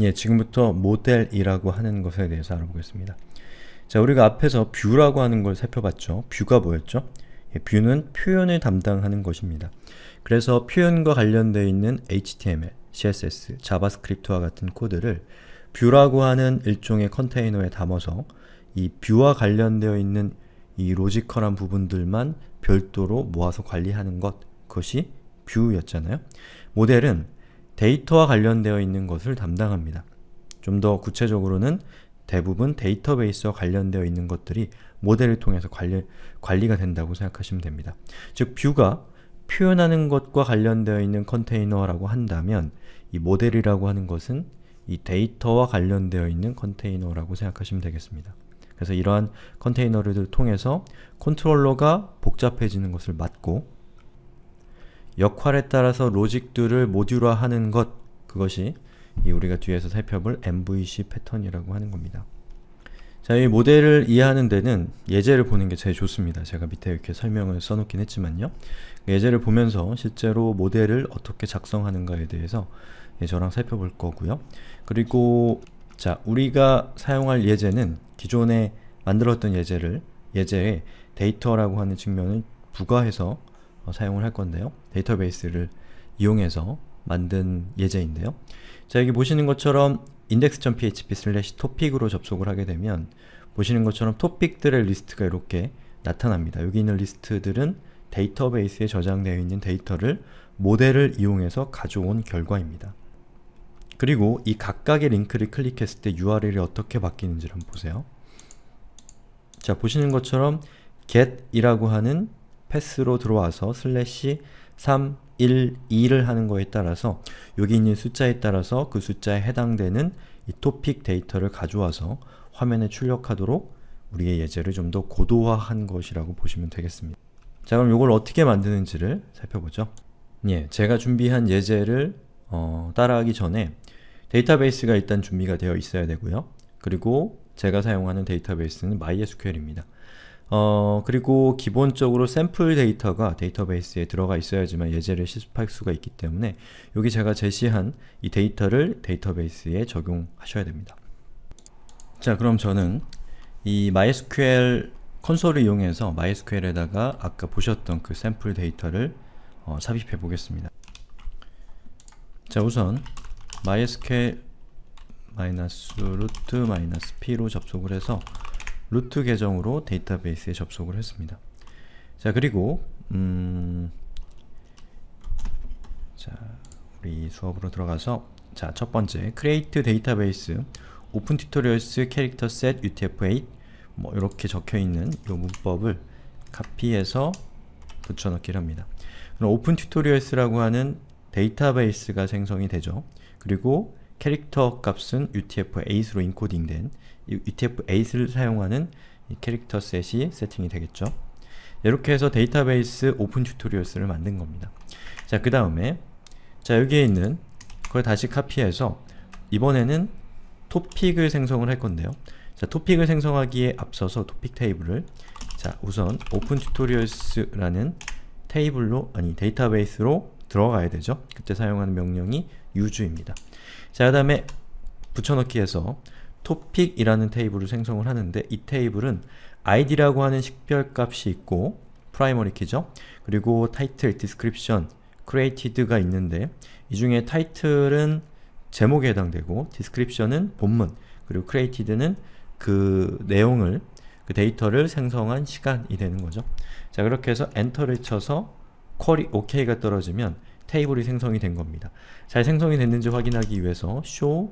예, 지금부터 모델이라고 하는 것에 대해서 알아보겠습니다. 자, 우리가 앞에서 뷰라고 하는 걸 살펴봤죠. 뷰가 뭐였죠? 예, 뷰는 표현을 담당하는 것입니다. 그래서 표현과 관련되어 있는 HTML, CSS, 자바스크립트와 같은 코드를 뷰라고 하는 일종의 컨테이너에 담아서 이 뷰와 관련되어 있는 이 로지컬한 부분들만 별도로 모아서 관리하는 것, 그것이 뷰였잖아요. 모델은 데이터와 관련되어 있는 것을 담당합니다. 좀 더 구체적으로는 대부분 데이터베이스와 관련되어 있는 것들이 모델을 통해서 관리, 관리가 된다고 생각하시면 됩니다. 즉, 뷰가 표현하는 것과 관련되어 있는 컨테이너라고 한다면 이 모델이라고 하는 것은 이 데이터와 관련되어 있는 컨테이너라고 생각하시면 되겠습니다. 그래서 이러한 컨테이너를 통해서 컨트롤러가 복잡해지는 것을 막고 역할에 따라서 로직들을 모듈화하는 것 그것이 이 우리가 뒤에서 살펴볼 MVC 패턴이라고 하는 겁니다. 자, 이 모델을 이해하는 데는 예제를 보는 게 제일 좋습니다. 제가 밑에 이렇게 설명을 써놓긴 했지만요. 예제를 보면서 실제로 모델을 어떻게 작성하는가에 대해서 예, 저랑 살펴볼 거고요. 그리고 자, 우리가 사용할 예제는 기존에 만들었던 예제를 예제에 데이터라고 하는 측면을 부과해서 어, 사용을 할 건데요. 데이터베이스를 이용해서 만든 예제인데요. 자 여기 보시는 것처럼 index.php slash topic으로 접속을 하게 되면 보시는 것처럼 topic들의 리스트가 이렇게 나타납니다. 여기 있는 리스트들은 데이터베이스에 저장되어 있는 데이터를 모델을 이용해서 가져온 결과입니다. 그리고 이 각각의 링크를 클릭했을 때 URL이 어떻게 바뀌는지를 한번 보세요. 자, 보시는 것처럼 get이라고 하는 패스로 들어와서 슬래시 3, 1, 2를 하는 거에 따라서 여기 있는 숫자에 따라서 그 숫자에 해당되는 이 토픽 데이터를 가져와서 화면에 출력하도록 우리의 예제를 좀 더 고도화한 것이라고 보시면 되겠습니다. 자 그럼 이걸 어떻게 만드는지를 살펴보죠. 예, 제가 준비한 예제를 어, 따라하기 전에 데이터베이스가 일단 준비가 되어 있어야 되고요. 그리고 제가 사용하는 데이터베이스는 MySQL입니다. 어, 그리고 기본적으로 샘플 데이터가 데이터베이스에 들어가 있어야지만 예제를 실습할 수가 있기 때문에 여기 제가 제시한 이 데이터를 데이터베이스에 적용하셔야 됩니다. 자 그럼 저는 이 MySQL 콘솔을 이용해서 MySQL에다가 아까 보셨던 그 샘플 데이터를 어, 삽입해 보겠습니다. 자 우선 mysql-root-p로 접속을 해서 루트 계정으로 데이터베이스에 접속을 했습니다. 자 그리고 음, 자 우리 수업으로 들어가서 자 첫번째 create database open tutorials character set utf8 뭐 이렇게 적혀있는 이 문법을 카피해서 붙여넣기를 합니다. 그럼 오픈 튜토리얼스라고 하는 데이터베이스가 생성이 되죠. 그리고 캐릭터 값은 UTF-8로 인코딩된 ETF8을 사용하는 캐릭터 셋이 세팅이 되겠죠. 이렇게 해서 데이터베이스 오픈 튜토리얼스를 만든 겁니다. 자, 그 다음에 자, 여기에 있는 그걸 다시 카피해서 이번에는 토픽을 생성을 할 건데요. 자, 토픽을 생성하기에 앞서서 토픽 테이블을 자, 우선 오픈 튜토리얼스라는 테이블로 아니 데이터베이스로 들어가야 되죠. 그때 사용하는 명령이 유주입니다. 자, 그 다음에 붙여넣기해서 topic이라는 테이블을 생성을 하는데 이 테이블은 id라고 하는 식별값이 있고 p r 프라이머리 키죠. 그리고 title, description, created가 있는데 이 중에 title은 제목에 해당되고 description은 본문, 그리고 created는 그 내용을 그 데이터를 생성한 시간이 되는 거죠. 자 그렇게 해서 엔터를 쳐서 query OK가 떨어지면 테이블이 생성이 된 겁니다. 잘 생성이 됐는지 확인하기 위해서 show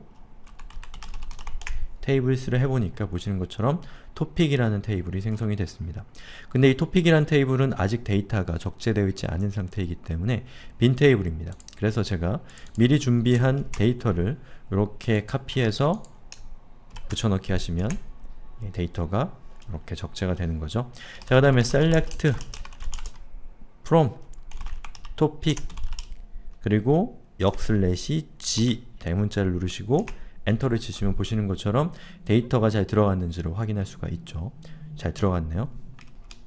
테이블스를 해보니까 보시는 것처럼 토픽이라는 테이블이 생성이 됐습니다. 근데 이 토픽이라는 테이블은 아직 데이터가 적재되어 있지 않은 상태이기 때문에 빈 테이블입니다. 그래서 제가 미리 준비한 데이터를 이렇게 카피해서 붙여넣기 하시면 데이터가 이렇게 적재가 되는 거죠. 자, 그 다음에 select from topic 그리고 역슬래시 g 대문자를 누르시고 엔터를 치시면 보시는 것처럼 데이터가 잘 들어갔는지를 확인할 수가 있죠. 잘 들어갔네요.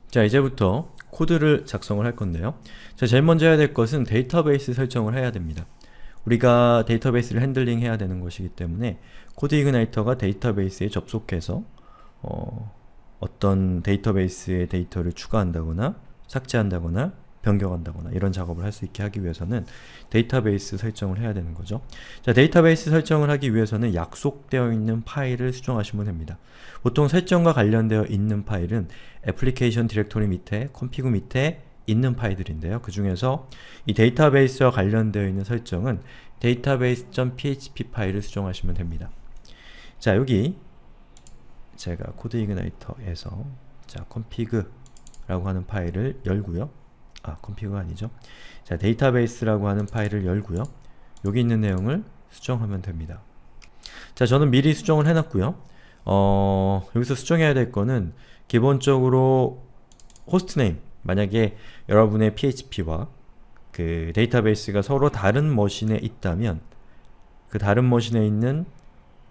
자 이제부터 코드를 작성을 할 건데요. 자 제일 먼저 해야 될 것은 데이터베이스 설정을 해야 됩니다. 우리가 데이터베이스를 핸들링 해야 되는 것이기 때문에 코드 이그나이터가 데이터베이스에 접속해서 어, 어떤 데이터베이스의 데이터를 추가한다거나 삭제한다거나 변경한다거나 이런 작업을 할 수 있게 하기 위해서는 데이터베이스 설정을 해야 되는 거죠. 자, 데이터베이스 설정을 하기 위해서는 약속되어 있는 파일을 수정하시면 됩니다. 보통 설정과 관련되어 있는 파일은 애플리케이션 디렉토리 밑에, 컴피그 밑에 있는 파일들인데요. 그 중에서 이 데이터베이스와 관련되어 있는 설정은 데이터베이스.php 파일을 수정하시면 됩니다. 자, 여기 제가 코드 이그나이터에서 자, 컴피그라고 하는 파일을 열고요. 아, 컴피그가 아니죠. 자, 데이터베이스라고 하는 파일을 열고요. 여기 있는 내용을 수정하면 됩니다. 자, 저는 미리 수정을 해놨고요. 어, 여기서 수정해야 될 거는 기본적으로 호스트네임 만약에 여러분의 PHP와 그 데이터베이스가 서로 다른 머신에 있다면 그 다른 머신에 있는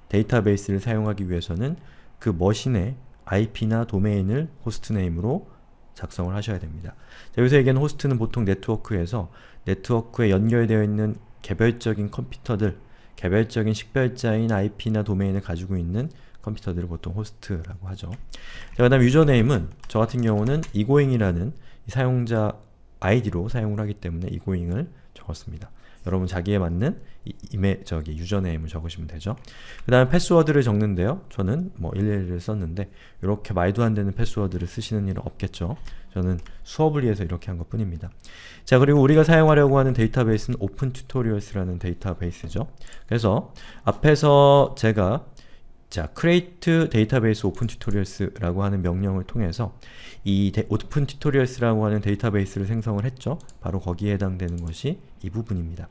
데이터베이스를 사용하기 위해서는 그 머신의 IP나 도메인을 호스트네임으로 작성을 하셔야 됩니다. 자, 여기서 얘기하는 호스트는 보통 네트워크에서 네트워크에 연결되어 있는 개별적인 컴퓨터들, 개별적인 식별자인 IP나 도메인을 가지고 있는 컴퓨터들을 보통 호스트라고 하죠. 자, 그 다음 유저네임은 저 같은 경우는 이고잉이라는 사용자 아이디로 사용을 하기 때문에 이고잉을 적었습니다. 여러분 자기에 맞는 이메 저기 유저네임을 적으시면 되죠. 그 다음에 패스워드를 적는데요. 저는 뭐 111을 썼는데 이렇게 말도 안 되는 패스워드를 쓰시는 일은 없겠죠. 저는 수업을 위해서 이렇게 한 것뿐입니다. 자 그리고 우리가 사용하려고 하는 데이터베이스는 오픈 튜토리얼스라는 데이터베이스죠. 그래서 앞에서 제가 자, create database open tutorials라고 하는 명령을 통해서 이 데, open tutorials라고 하는 데이터베이스를 생성을 했죠. 바로 거기에 해당되는 것이 이 부분입니다.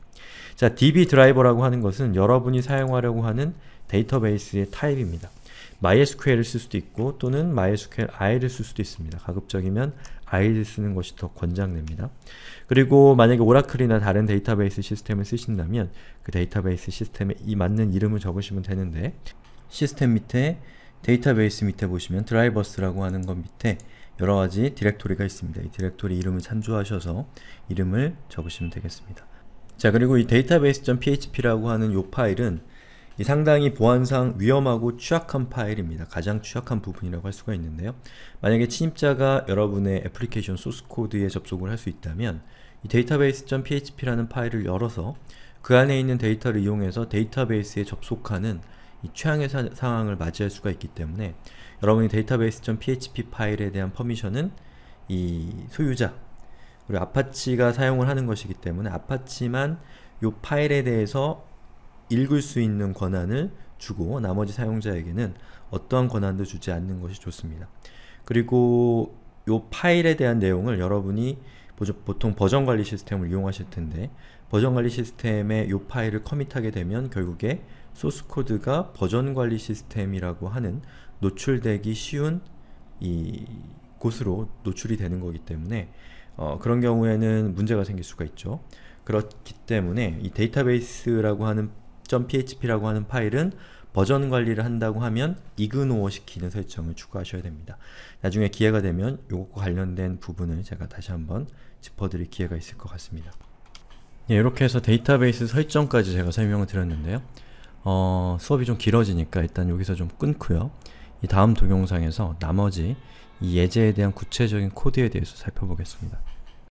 자, db 드라이버라고 하는 것은 여러분이 사용하려고 하는 데이터베이스의 타입입니다. MySQL을 쓸 수도 있고 또는 MySQL i를 쓸 수도 있습니다. 가급적이면 i를 쓰는 것이 더 권장됩니다. 그리고 만약에 오라클이나 다른 데이터베이스 시스템을 쓰신다면 그 데이터베이스 시스템에 이 맞는 이름을 적으시면 되는데 시스템 밑에 데이터베이스 밑에 보시면 드라이버스라고 하는 것 밑에 여러가지 디렉토리가 있습니다. 이 디렉토리 이름을 참조하셔서 이름을 적으시면 되겠습니다. 자 그리고 이 데이터베이스.php라고 하는 이 파일은 이 상당히 보안상 위험하고 취약한 파일입니다. 가장 취약한 부분이라고 할 수가 있는데요. 만약에 침입자가 여러분의 애플리케이션 소스코드에 접속을 할 수 있다면 이 데이터베이스.php라는 파일을 열어서 그 안에 있는 데이터를 이용해서 데이터베이스에 접속하는 이 최악의 사, 상황을 맞이할 수가 있기 때문에 여러분이 데이터베이스.php 파일에 대한 퍼미션은 이 소유자 그리고 아파치가 사용을 하는 것이기 때문에 아파치만 이 파일에 대해서 읽을 수 있는 권한을 주고 나머지 사용자에게는 어떠한 권한도 주지 않는 것이 좋습니다. 그리고 이 파일에 대한 내용을 여러분이 보통 버전관리 시스템을 이용하실 텐데 버전관리 시스템에 이 파일을 커밋하게 되면 결국에 소스 코드가 버전 관리 시스템이라고 하는 노출되기 쉬운 이 곳으로 노출이 되는 거기 때문에 어, 그런 경우에는 문제가 생길 수가 있죠. 그렇기 때문에 이 데이터베이스라고 하는 .php라고 하는 파일은 버전 관리를 한다고 하면 이그노어 시키는 설정을 추가하셔야 됩니다. 나중에 기회가 되면 이것과 관련된 부분을 제가 다시 한번 짚어드릴 기회가 있을 것 같습니다. 예, 이렇게 해서 데이터베이스 설정까지 제가 설명을 드렸는데요. 어, 수업이 좀 길어지니까 일단 여기서 좀 끊고요. 이 다음 동영상에서 나머지 이 예제에 대한 구체적인 코드에 대해서 살펴보겠습니다.